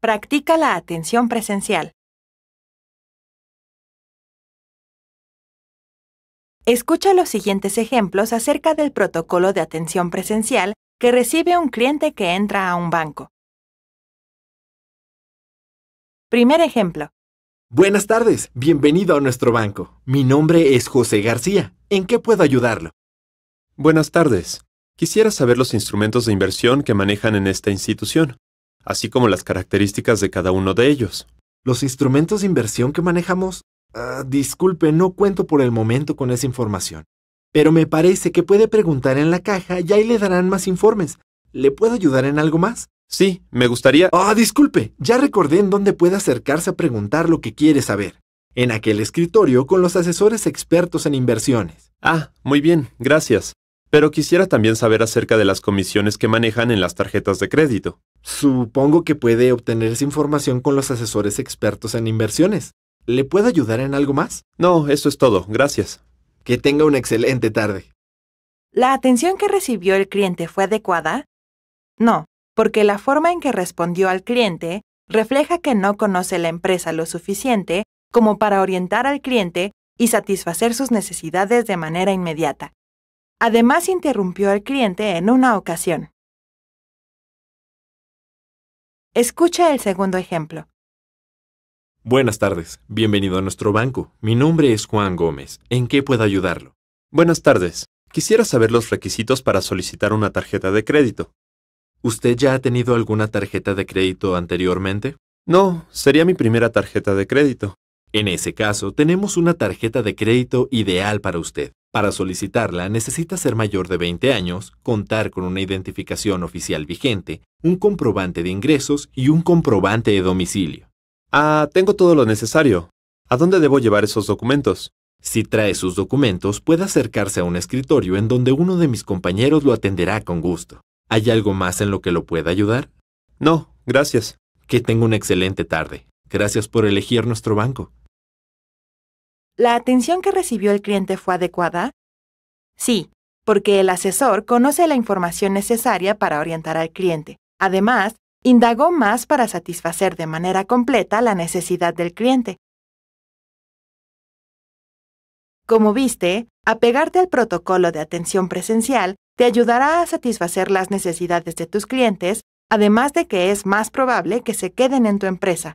Practica la atención presencial. Escucha los siguientes ejemplos acerca del protocolo de atención presencial que recibe un cliente que entra a un banco. Primer ejemplo. Buenas tardes, bienvenido a nuestro banco. Mi nombre es José García. ¿En qué puedo ayudarlo? Buenas tardes. Quisiera saber los instrumentos de inversión que manejan en esta institución así como las características de cada uno de ellos. Los instrumentos de inversión que manejamos... Ah, disculpe, no cuento por el momento con esa información. Pero me parece que puede preguntar en la caja y ahí le darán más informes. ¿Le puedo ayudar en algo más? Sí, me gustaría... Ah, disculpe, ya recordé en dónde puede acercarse a preguntar lo que quiere saber. En aquel escritorio con los asesores expertos en inversiones. Ah, muy bien, gracias. Pero quisiera también saber acerca de las comisiones que manejan en las tarjetas de crédito. Supongo que puede obtener esa información con los asesores expertos en inversiones. ¿Le puedo ayudar en algo más? No, eso es todo, gracias. Que tenga una excelente tarde. ¿La atención que recibió el cliente fue adecuada? No, porque la forma en que respondió al cliente refleja que no conoce la empresa lo suficiente como para orientar al cliente y satisfacer sus necesidades de manera inmediata. Además interrumpió al cliente en una ocasión. Escucha el segundo ejemplo. Buenas tardes, bienvenido a nuestro banco. Mi nombre es Juan Gómez. ¿En qué puedo ayudarlo? Buenas tardes, quisiera saber los requisitos para solicitar una tarjeta de crédito. ¿Usted ya ha tenido alguna tarjeta de crédito anteriormente? No, sería mi primera tarjeta de crédito. En ese caso, tenemos una tarjeta de crédito ideal para usted. Para solicitarla necesita ser mayor de 20 años, contar con una identificación oficial vigente, un comprobante de ingresos y un comprobante de domicilio. Ah, tengo todo lo necesario. ¿A dónde debo llevar esos documentos? Si trae sus documentos, puede acercarse a un escritorio en donde uno de mis compañeros lo atenderá con gusto. ¿Hay algo más en lo que lo pueda ayudar? No, gracias. Que tenga una excelente tarde. Gracias por elegir nuestro banco. ¿La atención que recibió el cliente fue adecuada? Sí, porque el asesor conoce la información necesaria para orientar al cliente. Además, indagó más para satisfacer de manera completa la necesidad del cliente. Como viste, apegarte al protocolo de atención presencial te ayudará a satisfacer las necesidades de tus clientes, además de que es más probable que se queden en tu empresa,